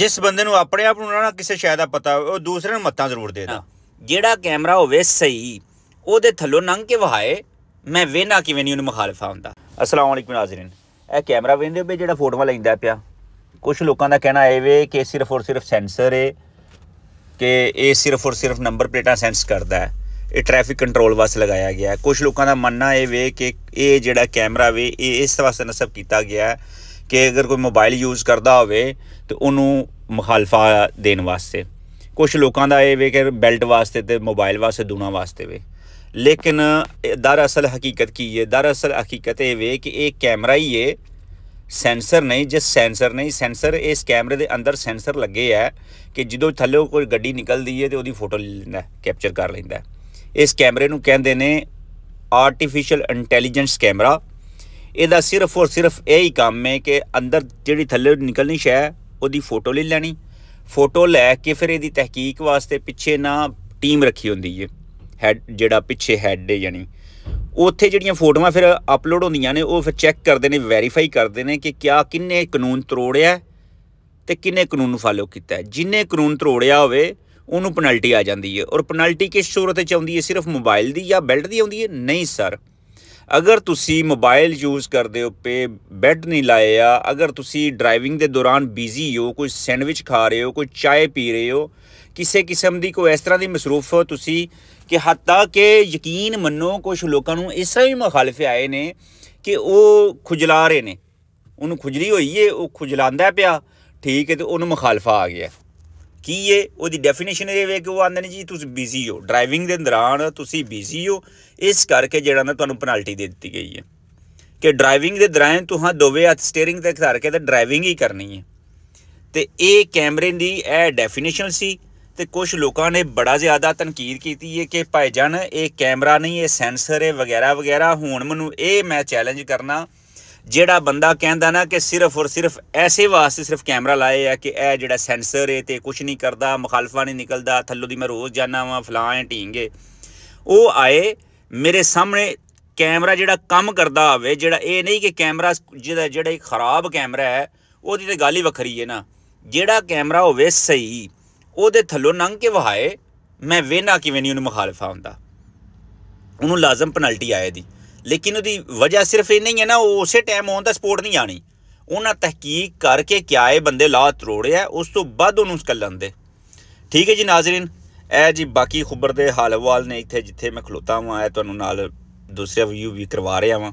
ਜਿਸ ਬੰਦੇ ਨੂੰ ਆਪਣੇ ਆਪ ਨੂੰ ਨਾ ਕਿਸੇ ਸ਼ਾਇਦ ਦਾ ਪਤਾ ਉਹ ਦੂਸਰੇ ਨੂੰ ਮੱਤਾਂ ਜ਼ਰੂਰ ਦੇਦਾ ਜਿਹੜਾ ਕੈਮਰਾ ਹੋਵੇ ਸਹੀ ਉਹਦੇ ਥੱਲੋਂ ਲੰਘ ਕੇ ਵਹਾਏ ਮੈਂ ਵੇਨਾ ਕਿਵੇਂ ਨਹੀਂ ਉਹਨੂੰ ਮੁਖਾਲਫਾ ਹੁੰਦਾ ਅਸਲਾਮ ਅਲੈਕੁਮ ਨਾਜ਼ਰੀਨ ਇਹ ਕੈਮਰਾ ਵੇਂਦੇ ਹੋ ਜਿਹੜਾ ਫੋਟੋਆਂ ਲੈਂਦਾ ਪਿਆ ਕੁਝ ਲੋਕਾਂ ਦਾ ਕਹਿਣਾ ਹੈ ਵੇ ਕਿ ਸਿਰਫ ਔਰ ਸਿਰਫ ਸੈਂਸਰ ਹੈ ਕਿ ਇਹ ਸਿਰਫ ਔਰ ਸਿਰਫ ਨੰਬਰ ਪਲੇਟਾਂ ਸੈਂਸ ਕਰਦਾ ਹੈ ਇਹ ਟ੍ਰੈਫਿਕ ਕੰਟਰੋਲ ਵਾਸਤੇ ਲਗਾਇਆ ਗਿਆ ਹੈ ਕੁਝ ਲੋਕਾਂ ਦਾ ਮੰਨਣਾ ਹੈ ਵੇ ਕਿ ਇਹ ਜਿਹੜਾ ਕੈਮਰਾ ਵੇ ਇਹ ਇਸ ਵਾਸਤੇ ਨਸਬ ਕੀਤਾ ਗਿਆ ਹੈ ਕਿ ਅਗਰ ਕੋਈ ਮੋਬਾਈਲ ਯੂਜ਼ ਕਰਦਾ ਹੋਵੇ ਤੇ ਉਹਨੂੰ ਮੁਖਾਲਫਾ ਦੇਣ ਵਾਸਤੇ ਕੁਝ ਲੋਕਾਂ ਦਾ ਇਹ ਵੇ ਕਿ ਬੈਲਟ ਵਾਸਤੇ ਤੇ ਮੋਬਾਈਲ ਵਾਸਤੇ ਦੋਨਾਂ ਵਾਸਤੇ ਵੇ ਲੇਕਿਨ ਦਰਅਸਲ ਹਕੀਕਤ ਕੀ ਹੈ ਦਰਅਸਲ ਹਕੀਕਤ ਇਹ ਵੇ ਕਿ ਇਹ ਕੈਮਰਾ ਹੀ ਹੈ ਸੈਂਸਰ ਨਹੀਂ ਜਿਸ ਸੈਂਸਰ ਨਹੀਂ ਸੈਂਸਰ ਇਸ ਕੈਮਰੇ ਦੇ ਅੰਦਰ ਸੈਂਸਰ ਲੱਗੇ ਆ ਕਿ ਜਦੋਂ ਥੱਲੇ ਕੋਈ ਗੱਡੀ ਨਿਕਲਦੀ ਹੈ ਤੇ ਉਹਦੀ ਫੋਟੋ ਲੈ ਲੈਂਦਾ ਕੈਪਚਰ ਕਰ ਲੈਂਦਾ ਇਸ ਕੈਮਰੇ ਨੂੰ ਕਹਿੰਦੇ ਨੇ ਆਰਟੀਫੀਸ਼ੀਅਲ ਇੰਟੈਲੀਜੈਂਸ ਕੈਮਰਾ ਇਹਦਾ ਸਿਰਫ ਔਰ ਸਿਰਫ ਇਹ ਹੀ ਕੰਮ ਹੈ ਕਿ ਅੰਦਰ ਜਿਹੜੀ ਥੱਲੇ ਨਿਕਲਣੀ ਸ਼ੈ ਉਹਦੀ ਫੋਟੋ ਲੈ ਲੈਣੀ ਫੋਟੋ ਲੈ ਕੇ ਫਿਰ ਇਹਦੀ ਤਹਿਕੀਕ ਵਾਸਤੇ ਪਿੱਛੇ ਨਾ ਟੀਮ ਰੱਖੀ ਹੁੰਦੀ ਹੈ ਹੈਡ ਜਿਹੜਾ ਪਿੱਛੇ ਹੈਡ ਹੈ ਯਾਨੀ ਉੱਥੇ ਜਿਹੜੀਆਂ ਫੋਟੋਆਂ ਫਿਰ ਅਪਲੋਡ ਹੁੰਦੀਆਂ ਨੇ ਉਹ ਫਿਰ ਚੈੱਕ ਕਰਦੇ ਨੇ ਵੈਰੀਫਾਈ ਕਰਦੇ ਨੇ ਕਿ ਕਿਆ ਕਿੰਨੇ ਕਾਨੂੰਨ ਤੋੜਿਆ ਤੇ ਕਿੰਨੇ ਕਾਨੂੰਨ ਨੂੰ ਫਾਲੋ ਕੀਤਾ ਜਿੰਨੇ ਕਾਨੂੰਨ ਤੋੜਿਆ ਹੋਵੇ ਉਹਨੂੰ ਪੈਨਲਟੀ ਆ ਜਾਂਦੀ ਹੈ ਔਰ ਪੈਨਲਟੀ ਕਿਸ ਸੂਰਤ ਵਿੱਚ ਆਉਂਦੀ ਹੈ ਸਿਰਫ ਮੋਬਾਈਲ ਦੀ ਜਾਂ ਬੈਲਟ ਦੀ ਆਉਂਦੀ ਹੈ ਨਹੀਂ ਸਰ ਅਗਰ ਤੁਸੀਂ ਮੋਬਾਈਲ ਯੂਜ਼ ਕਰਦੇ ਹੋ ਪੇ ਬੈੱਡ ਨਹੀਂ ਲਾਇਆ ਅਗਰ ਤੁਸੀਂ ਡਰਾਈਵਿੰਗ ਦੇ ਦੌਰਾਨ ਬਿਜ਼ੀ ਹੋ ਕੋਈ ਸੈਂਡਵਿਚ ਖਾ ਰਹੇ ਹੋ ਕੋਈ ਚਾਹ ਪੀ ਰਹੇ ਹੋ ਕਿਸੇ ਕਿਸਮ ਦੀ ਕੋਈ ਇਸ ਤਰ੍ਹਾਂ ਦੀ ਮਸਰੂਫ ਹੋ ਤੁਸੀਂ ਕਿ ਹੱਤਾ ਕਿ ਯਕੀਨ ਮੰਨੋ ਕੁਝ ਲੋਕਾਂ ਨੂੰ ਇਸੇ ਵੀ ਮੁਖਾਲਫ ਆਏ ਨੇ ਕਿ ਉਹ ਖੁਜਲਾ ਰਹੇ ਨੇ ਉਹਨੂੰ ਖੁਜਲੀ ਹੋਈ ਏ ਉਹ ਖੁਜਲਾਂਦਾ ਪਿਆ ਠੀਕ ਹੈ ਤੇ ਉਹਨੂੰ ਮੁਖਾਲਫਾ ਆ ਗਿਆ ਕੀ ਇਹ ਉਹਦੀ ਡੈਫੀਨੇਸ਼ਨ ਇਹ ਵੇ ਕਿ ਉਹ ਆਂਦੇ ਨੇ ਜੀ ਤੁਸੀਂ ਬਿਜ਼ੀ ਹੋ ਡਰਾਈਵਿੰਗ ਦੇ ਦੌਰਾਨ ਤੁਸੀਂ ਬਿਜ਼ੀ ਹੋ ਇਸ ਕਰਕੇ ਜਿਹੜਾ ਨਾ ਤੁਹਾਨੂੰ ਪੈਨਲਟੀ ਦੇ ਦਿੱਤੀ ਗਈ ਹੈ ਕਿ ਡਰਾਈਵਿੰਗ ਦੇ ਦੌਰਾਨ ਤੁਹਾਂ ਦੋਵੇਂ ਹੱਥ ਸਟੀering ਤੇ ਖੜਾ ਕੇ ਤੇ ਡਰਾਈਵਿੰਗ ਹੀ ਕਰਨੀ ਹੈ ਤੇ ਇਹ ਕੈਮਰੇ ਦੀ ਇਹ ਡੈਫੀਨੇਸ਼ਨ ਸੀ ਤੇ ਕੁਝ ਲੋਕਾਂ ਨੇ ਬੜਾ ਜ਼ਿਆਦਾ ਤਨਕੀਦ ਕੀਤੀ ਹੈ ਕਿ ਭਾਈ ਜਾਨ ਇਹ ਕੈਮਰਾ ਨਹੀਂ ਇਹ ਸੈਂਸਰ ਹੈ ਵਗੈਰਾ ਵਗੈਰਾ ਹੁਣ ਮੈਨੂੰ ਇਹ ਮੈਂ ਚੈਲੰਜ ਕਰਨਾ ਜਿਹੜਾ ਬੰਦਾ ਕਹਿੰਦਾ ਨਾ ਕਿ ਸਿਰਫ ਔਰ ਸਿਰਫ ਐਸੇ ਵਾਸਤੇ ਸਿਰਫ ਕੈਮਰਾ ਲਾਏ ਆ ਕਿ ਇਹ ਜਿਹੜਾ ਸੈਂਸਰ ਏ ਤੇ ਕੁਝ ਨਹੀਂ ਕਰਦਾ ਮੁਖਾਲਫਾ ਨਹੀਂ ਨਿਕਲਦਾ ਥੱਲੋਂ ਦੀ ਮੈਂ ਰੋਜ਼ ਜਾਣਾ ਵਾਂ ਫਲਾਂ ਐ ਢੀਂਗੇ ਉਹ ਆਏ ਮੇਰੇ ਸਾਹਮਣੇ ਕੈਮਰਾ ਜਿਹੜਾ ਕੰਮ ਕਰਦਾ ਹੋਵੇ ਜਿਹੜਾ ਇਹ ਨਹੀਂ ਕਿ ਕੈਮਰਾ ਜਿਹੜਾ ਜਿਹੜਾ ਇੱਕ ਖਰਾਬ ਕੈਮਰਾ ਹੈ ਉਹਦੀ ਤੇ ਗੱਲ ਹੀ ਵੱਖਰੀ ਹੈ ਨਾ ਜਿਹੜਾ ਕੈਮਰਾ ਹੋਵੇ ਸਹੀ ਉਹਦੇ ਥੱਲੋਂ ਲੰਘ ਕੇ ਵਹਾਏ ਮੈਂ ਵੇਨਾ ਕਿਵੇਂ ਨਹੀਂ ਉਹਨੂੰ ਮੁਖਾਲਫਾ ਹੁੰਦਾ ਉਹਨੂੰ ਲਾਜ਼ਮ ਪੈਨਲਟੀ ਆਏ ਦੀ ਲੇਕਿਨ ਉਹਦੀ ਵਜ੍ਹਾ ਸਿਰਫ ਇਹ ਨਹੀਂ ਹੈ ਨਾ ਉਹ ਉਸੇ ਟਾਈਮ ਆਨ ਦਾ ਸਪੋਰਟ ਨਹੀਂ ਆਣੀ ਉਹਨਾਂ ਤਹਿਕੀਕ ਕਰਕੇ ਕਿਆ ਇਹ ਬੰਦੇ ਲਾ ਤਰੋੜਿਆ ਉਸ ਤੋਂ ਬਾਅਦ ਉਹਨੂੰ ਸਕੱਲਣ ਦੇ ਠੀਕ ਹੈ ਜੀ ਨਾਜ਼ਰੀਨ ਇਹ ਜੀ ਬਾਕੀ ਖਬਰ ਦੇ ਹਾਲਵਾਲ ਨੇ ਇੱਥੇ ਜਿੱਥੇ ਮੈਂ ਖਲੋਤਾ ਹਾਂ ਆਇਆ ਤੁਹਾਨੂੰ ਨਾਲ ਦੂਸਰੇ ਵੀਊ ਵੀ ਕਰਵਾ ਰਿਹਾ ਹਾਂ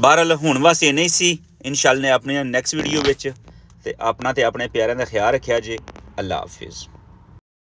ਬਹਰਲ ਹੁਣ ਵਾਸ ਇਹ ਨਹੀਂ ਸੀ ਇਨਸ਼ਾਅੱਲਾ ਨੇ ਆਪਣੀਆਂ ਨੈਕਸਟ ਵੀਡੀਓ ਵਿੱਚ ਤੇ ਆਪਣਾ ਤੇ ਆਪਣੇ ਪਿਆਰਿਆਂ ਦਾ ਖਿਆਲ ਰੱਖਿਆ ਜੀ ਅੱਲਾ ਹਾਫਿਜ਼